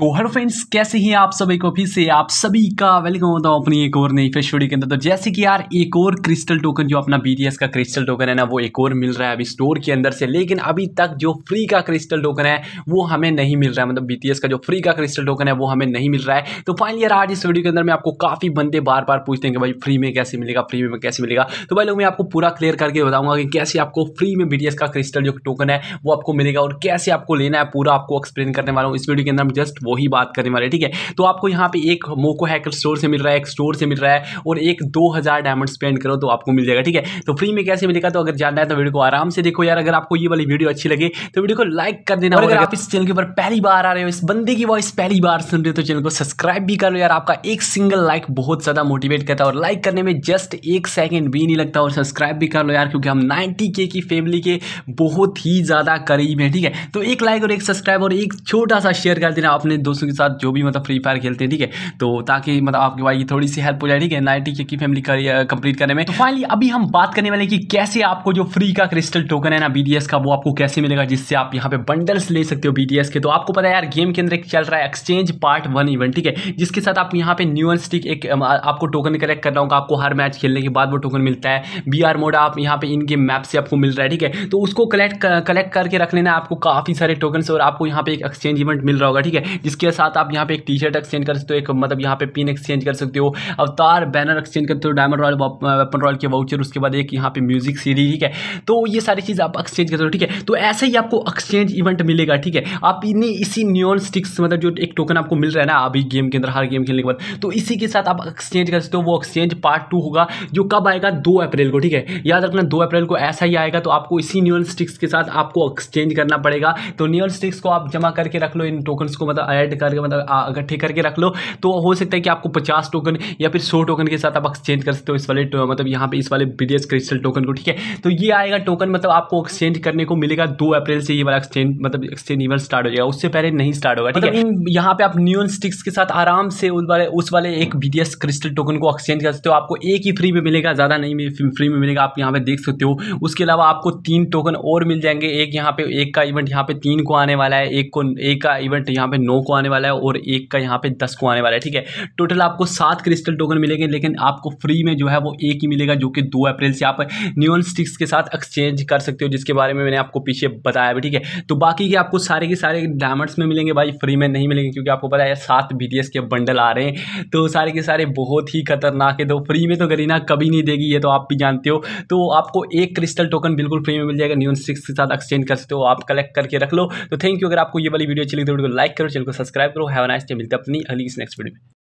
तो hello friends कैसे हैं आप सभी को फिर से आप सभी का वेलकम होता हूँ अपनी एक और नई फ्रेश वीडियो के अंदर तो जैसे कि यार एक और क्रिस्टल टोकन जो अपना बी का क्रिस्टल टोकन है ना वो एक और मिल रहा है अभी स्टोर के अंदर से लेकिन अभी तक जो फ्री का क्रिस्टल टोकन है वो हमें नहीं मिल रहा है मतलब बी का जो फ्री का क्रिस्टल टोकन है वो हमें नहीं मिल रहा है तो फाइनली यार आज इस वीडियो के अंदर मैं आपको काफ़ी बंदे बार बार पूछते हैं कि भाई फ्री में कैसे मिलेगा फ्री में कैसे मिलेगा तो भाई लोग मैं आपको पूरा क्लियर करके बताऊंगा कि कैसे आपको फ्री में बी का क्रिस्टल जो टोकन है वो आपको मिलेगा और कैसे आपको लेना है पूरा आपको एक्सप्लेन करने वाला हूँ इस वीडियो के अंदर जस्ट वही बात करने वाले ठीक है तो आपको यहाँ पे एक मोको हैकर स्टोर से मिल रहा है एक स्टोर से मिल रहा है और एक दो हज़ार डायमंड स्पेंड करो तो आपको मिल जाएगा ठीक है तो फ्री में कैसे मिलेगा तो अगर जानना है तो वीडियो को आराम से देखो यार अगर आपको ये वाली वीडियो अच्छी लगे तो वीडियो को लाइक कर देना और अगर आप इस चैनल के ऊपर पहली बार आ रहे हो इस बंदे की वॉइस पहली बार सुन रहे हो तो चैनल को सब्सक्राइब भी कर लो यार आपका एक सिंगल लाइक बहुत ज़्यादा मोटिवेट करता है और लाइक करने में जस्ट एक सेकेंड भी नहीं लगता और सब्सक्राइब भी कर लो यार क्योंकि हम नाइन्टी की फैमिली के बहुत ही ज़्यादा करीब हैं ठीक है तो एक लाइक और एक सब्सक्राइब और एक छोटा सा शेयर कर देना अपने दोस्तों के साथ जो भी मतलब फ्री फायर खेलते हैं ठीक है तो ताकि मतलब आपके भाई की थोड़ी सी हेल्प हो जाए ठीक है नाइटी की फैमिली कंप्लीट करने में तो फाइनली अभी हम बात करने वाले कि कैसे आपको जो फ्री का क्रिस्टल टोकन है ना बी का वो आपको कैसे मिलेगा जिससे आप यहाँ पे बंडल्स ले सकते हो बीडीएस के तो आपको पता है यार गेम के अंदर एक चल रहा है एक्सचेंज पार्ट वन इवेंट ठीक है जिसके साथ आप यहाँ पे न्यूअल स्टिक एक आपको टोकन कलेक्ट करना होगा आपको हर मैच खेलने के बाद वो टोकन मिलता है बी आर मोड आप यहाँ पे इनके मैप से आपको मिल रहा है ठीक है तो उसको कलेक्ट कलेक्ट करके रख लेना आपको काफ़ी सारे टोकन और आपको यहाँ पे एक एक्सचेंज इवेंट मिल रहा होगा ठीक है जिसके साथ आप यहाँ पे एक टी शर्ट एक्सचेंज कर सकते हो एक मतलब यहाँ पे पिन एक्सचेंज कर सकते हो अवतार बैनर एक्सचेंज करते हो डायमंड रॉयल वेपन रॉयल के वाउचर उसके बाद एक यहाँ पे म्यूजिक सीरीज ठीक है तो ये सारी चीज़ आप एक्सचेंज कर सकते हो ठीक है तो ऐसे ही आपको एक्सचेंज इवेंट मिलेगा ठीक है आप इन्हीं इसी न्यून स्टिक्स मतलब जो एक टोकन आपको मिल रहा है ना अभी गेम के अंदर हर गेम खेलने के बाद तो इसी के साथ आप एक्सचेंज कर सकते हो वो एक्सचेंज पार्ट टू होगा जो कब आएगा दो अप्रैल को ठीक है याद रखना दो अप्रैल को ऐसा ही आएगा तो आपको इसी न्यून स्टिक्स के साथ आपको एक्सचेंज करना पड़ेगा तो न्यून स्टिक्स को आप जमा करके रख लो इन टोकन्स को मतलब ऐड करके मतलब इकट्ठे करके रख लो तो हो सकता है कि आपको पचास टोकन या फिर सौ टोकन के साथ आप एक्सचेंज कर सकते हो इस वाले मतलब यहाँ पे इस वाले बीडीएस क्रिस्टल टोकन को ठीक है तो ये आएगा टोकन मतलब आपको एक्सचेंज करने को मिलेगा दो अप्रैल से ये वाला एक्सचेंज मतलब एक्सचेंज इवेंट स्टार्ट हो जाएगा उससे पहले नहीं स्टार्ट होगा ठीक है मतलब यहाँ पे आप न्यून स्टिक्स के साथ आराम से उस वाले उस वाले एक बीडीएस क्रिस्टल टोकन को एक्सचेंज कर सकते हो आपको एक ही फ्री में मिलेगा ज़्यादा नहीं फ्री में मिलेगा आप यहाँ पे देख सकते हो उसके अलावा आपको तीन टोकन और मिल जाएंगे एक यहाँ पे एक का इवेंट यहाँ पे तीन को आने वाला है एक को एक का इवेंट यहाँ पे नौ को आने वाला है और एक का यहाँ पे दस को आने वाला है ठीक है टोटल आपको सात क्रिस्टल टोकन मिलेंगे लेकिन आपको फ्री में जो है वो एक ही मिलेगा जो कि दो अप्रैल से आप न्यून स्टिक्स के साथ एक्सचेंज कर सकते हो जिसके बारे में मैंने आपको पीछे बताया भी ठीक है तो बाकी के आपको सारे के सारे डायमंड्स में मिलेंगे भाई फ्री में नहीं मिलेंगे क्योंकि आपको पता है सात बी के बंडल आ रहे हैं तो सारे के सारे बहुत ही खतरनाक है तो फ्री में तो गरीना कभी नहीं देगी ये तो आप भी जानते हो तो आपको एक क्रिस्टल टोकन बिल्कुल फ्री में मिल जाएगा न्यून स्टिक्स के साथ एक्सचेंज कर सकते हो आप कलेक्ट करके रख लो तो थैंक यू अगर आपको ये वाली वीडियो अच्छी लगी तो वीडियो को लाइक करो चलो को सब्सक्राइब करो हैव नाइस डे मिलते अपनी अली इस नेक्स्ट वीडियो में